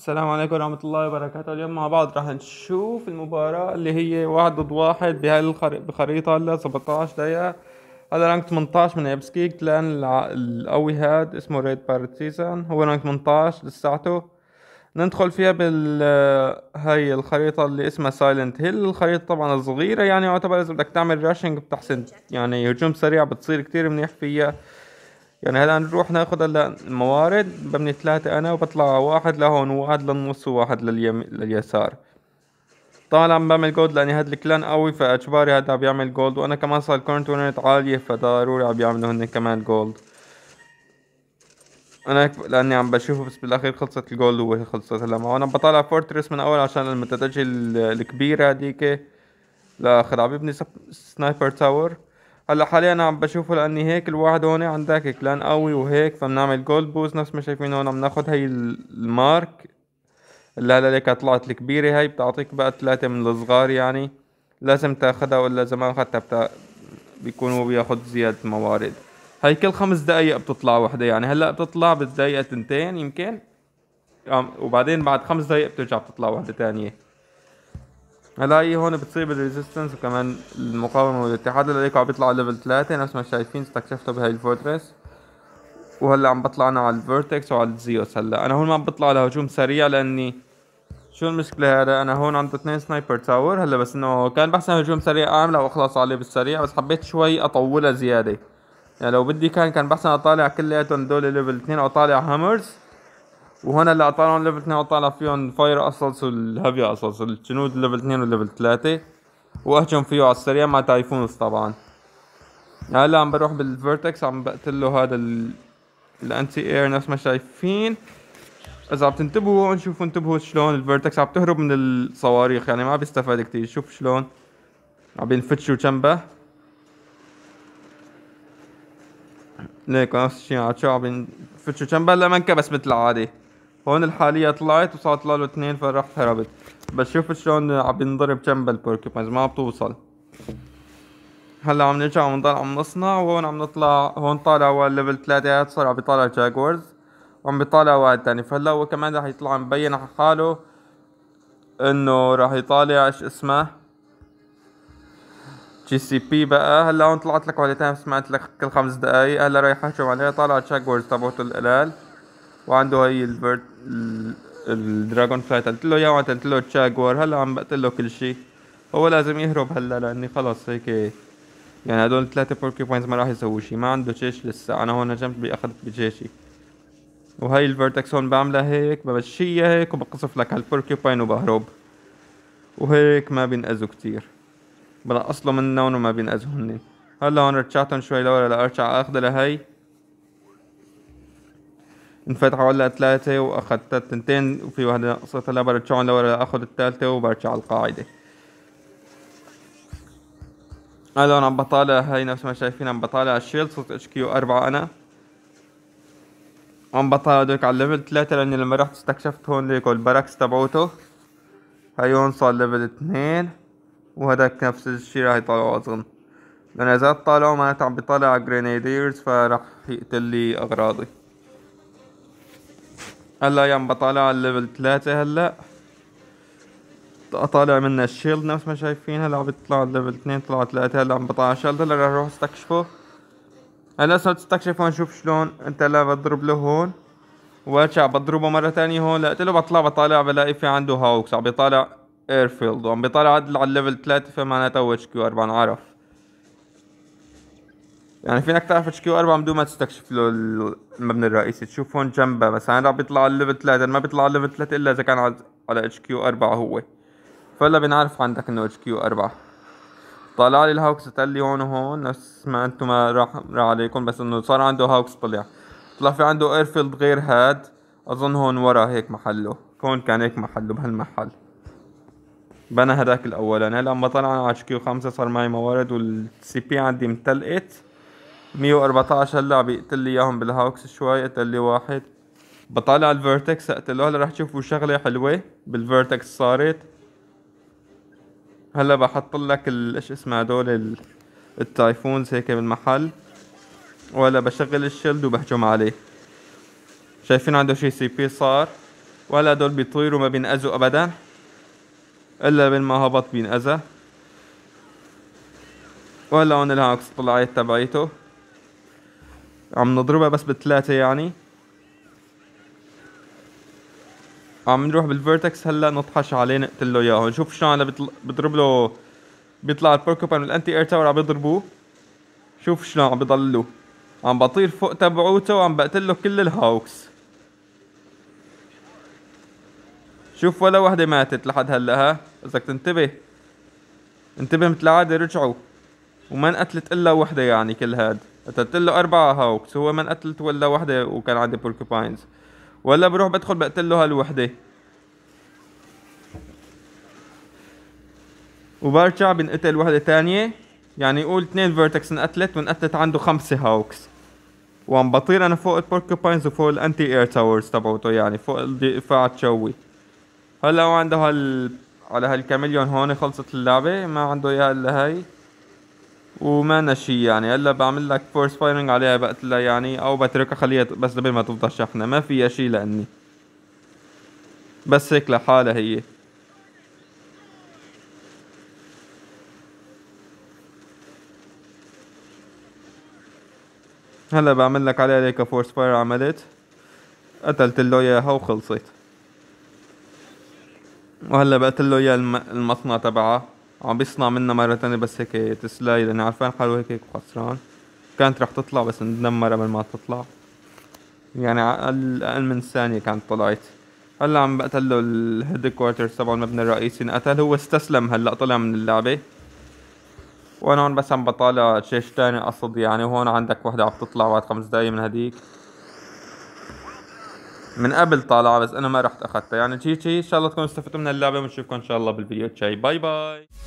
السلام عليكم ورحمة الله وبركاته اليوم مع بعض راح نشوف المباراة اللي هي واحد ضد واحد بهاي الخريطة هلا 17 دقيقة هذا رانك 18 من ابسكيك لان القوي هاد اسمه ريد بارت سيزون هو رانك 18 لساته ندخل فيها بال هاي الخريطة اللي اسمها سايلنت هيل الخريطة طبعا صغيرة يعني يعتبر اذا بدك تعمل راشنج بتحسن يعني هجوم سريع بتصير كتير منيح فيها يعني هلا نروح ناخذ هلا الموارد ببني ثلاثة أنا وبطلع واحد لهون وواحد للنص وواحد لليم... لليسار طبعا عم بعمل جولد لأني هاد الكلان قوي فإجباري هاد عم بيعمل جولد وأنا كمان صار الكورنت ونت عالية فضروري عم بيعملوا هن كمان جولد أنا لأني عم بشوفه بس بالأخير خلصت الجولد وهي خلصت هلا معه أنا بطلع فورترس من أول عشان المتدجل الكبيرة هديك لآخر عم ببني سنايبر تاور هلا حاليا عم بشوفه لاني هيك الواحد هون عندك كلان قوي وهيك فبنعمل جولد بوز نفس ما شايفين هون عم ناخد هي المارك اللي هلا ليك طلعت الكبيرة هاي بتعطيك بقى ثلاثة من الصغار يعني لازم تاخدها ولا اذا ما اخدتها بتا... بيكون هو زيادة موارد هاي كل خمس دقايق بتطلع وحدة يعني هلا بتطلع بالدقيقة تنتين يمكن وبعدين بعد خمس دقايق بترجع بتطلع وحدة تانية هي هون بتصير بالريزيستنس وكمان المقاومة والاتحاد هيك عم بيطلع على ليفل 3 نفس ما شايفين استكشفته بهاي الفورتريس وهلا عم بطلع انا على الفيرتكس وعلى الزيوس هلا انا هون ما عم بطلع على هجوم سريع لاني شو المشكلة هذا انا هون عندي اثنين سنايبر تاور هلا بس انه كان بحسن هجوم سريع اعمله واخلص عليه بالسريع بس حبيت شوي اطولها زيادة يعني لو بدي كان كان بحسن اطالع كلياتهم دول ليفل اثنين او اطالع هامرز وهنا اللي قطعنا ليفل 2 وطالع فيهم فاير اسلس والهيفي اسلس الجنود ليفل 2 وليفل 3 واهجم فيه على السريع مع تايفونس طبعا هلا عم بروح بالفيرتكس عم بقتل له هذا الانتي اير نفس ما شايفين اذا عم تنتبهوا شوفوا انتبهوا شلون الفيرتكس عم تهرب من الصواريخ يعني ما بيستفاد كتير شوف شلون عم بينفتشوا جنبه ليك نفس الشيء عم بينفتشوا جنبه هلا منكبس انكبس مثل العادي هون الحالية طلعت وصارت له اثنين فرحت هربت بس شوف شلون عم بينضرب جنب البوركيبينز ما بتوصل هلا عم نرجع عم نضل عم نصنع وهون عم نطلع هون طالع هو ليفل ثلاثة صار عم بيطالع جاكورز وعم بيطالع واحد تاني فهلا هو كمان رح يطلع مبين على حاله انه رح يطالع شو اسمه جي سي بي بقى هلا هون طلعت لك وحدتين سمعت لك كل خمس دقايق هلا رايح اهجم عليها طالع جاكورز تبعته القلال وعنده هي البرت الدراجون فلايت قلت له يا قلت له تشاغور هلا عم بقتل له كل شيء هو لازم يهرب هلا لاني خلص هيك يعني هدول ثلاثة بوركي بوينتس ما راح يسوي شيء ما عنده جيش لسه انا هون جنب باخذت بجيشي وهي الفيرتكس هون بعملها هيك بمشيها هيك وبقصف لك هالبوركي بوين وبهرب وهيك ما بينأذوا كتير بنقص له منهم وما بينأذوا هن هلا هون رجعتهم شوي لورا لارجع اخذ لهي انفتحوا هلا ثلاثة وأخذت التنتين وفي واحدة صرت هلا برجع لورا أخذ الثالثة وبرجع على القاعدة هلا أنا عم بطالع هاي نفس ما شايفين عم بطالع الشيل صرت اتش كيو أربعة أنا عم بطالع دوك على ليفل ثلاثة لأني لما رحت استكشفت هون ليكو البراكس تبعوته هاي هون صار ليفل اثنين وهداك نفس الشي راح يطلعوا أظن لأن إذا طالعوا معناتها عم بطالع جرينيديرز فراح يقتل لي أغراضي هلا عم بطالع على الليفل ثلاثة هلا طالع منا الشيلد نفس ما شايفين هلا عم بيطلع الليفل اثنين طلع ثلاثة هلا عم بطلع الشيلد هلا رح اروح استكشفه هلا صرت استكشفه نشوف شلون انت هلا بضرب له هون وارجع بضربه مرة ثانية هون لقيت له بطلع بطالع بلاقي في عنده هاوكس عم بيطالع ايرفيلد وعم بيطالع على الليفل ثلاثة فمعناتها هو اتش كيو 4 انعرف يعني فينك تعرف اتش كيو 4 بدون ما تستكشف له المبنى الرئيسي تشوف هون جنبه مثلا هلا بيطلع على الليفل 3 ما بيطلع على الليفل 3 الا اذا كان على اتش كيو 4 هو فهلا بنعرف عندك انه اتش كيو 4 طلع لي الهاوكس قتل لي هون وهون نفس ما انتم ما راح راح عليكم بس انه صار عنده هاوكس طلع طلع في عنده ايرفيلد غير هاد اظن هون ورا هيك محله هون كان هيك محله بهالمحل بنى هداك الاولاني هلا لما طلعنا على اتش كيو 5 صار معي موارد والسي بي عندي امتلقت مية 114 لاعب يقتل لي اياهم بالهاوكس شوي قتل لي واحد بطالع الفيرتكس اقتله هلا رح تشوفوا شغله حلوه بالفيرتكس صارت هلا بحط لك ايش اسمه هدول التايفونز هيك بالمحل وهلا بشغل الشيلد وبهجم عليه شايفين عنده شي سي بي صار وهلا هدول بيطيروا ما بينأذوا ابدا الا بين ما هبط بينأذى وهلا هون الهاوكس طلعت تبعيته عم نضربها بس بالثلاثة يعني عم نروح بالفيرتكس هلا نطحش عليه نقتل له اياه نشوف شلون هلا بتل... له بيطلع البوركوبان والانتي اير تاور عم يضربوه شوف شلون عم بضلوا عم بطير فوق تبعوته وعم بقتل له كل الهاوكس شوف ولا وحده ماتت لحد هلا ها بدك تنتبه انتبه مثل العاده رجعوا وما انقتلت الا وحده يعني كل هاد قتلت له أربعة هاوكس هو من قتلت ولا وحدة وكان عندي بوركوباينز ولا بروح بدخل بقتل له هالوحدة وبرجع بنقتل وحدة تانية يعني قول اثنين فيرتكس انقتلت وانقتلت عنده خمسة هاوكس وعم بطير انا فوق البوركوباينز وفوق الانتي اير تاورز تبعته يعني فوق الدفاع الجوي هلا هو عنده هال على هالكاميليون هون خلصت اللعبة ما عنده اياها الا هاي وما شيء يعني هلا بعمل لك فورس فايرنج عليها بقتلها يعني او بتركها خليها بس قبل ما تفضى شحنه ما فيها شيء لاني بس هيك لحالها هي هلا بعمل لك عليها هيك فورس فاير عملت قتلت له اياها وخلصت وهلا بقتل له اياها المصنع تبعها عم بيصنع منا مرة تانية بس هيك تسلاي لأني عرفان حاله هيك هيك خسران كانت رح تطلع بس ندمر قبل ما تطلع يعني أقل أقل من ثانية كانت طلعت هلا عم بقتل له الهيد كوارترز تبع المبنى الرئيسي انقتل هو استسلم هلا طلع من اللعبة وانا هون بس عم بطالع جيش تاني قصد يعني هون عندك وحدة عم تطلع بعد خمس دقايق من هديك من قبل طالعة بس انا ما رحت اخذتها يعني شي شي ان شاء الله تكونوا استفدتوا من اللعبة ونشوفكم ان شاء الله بالفيديو الجاي باي باي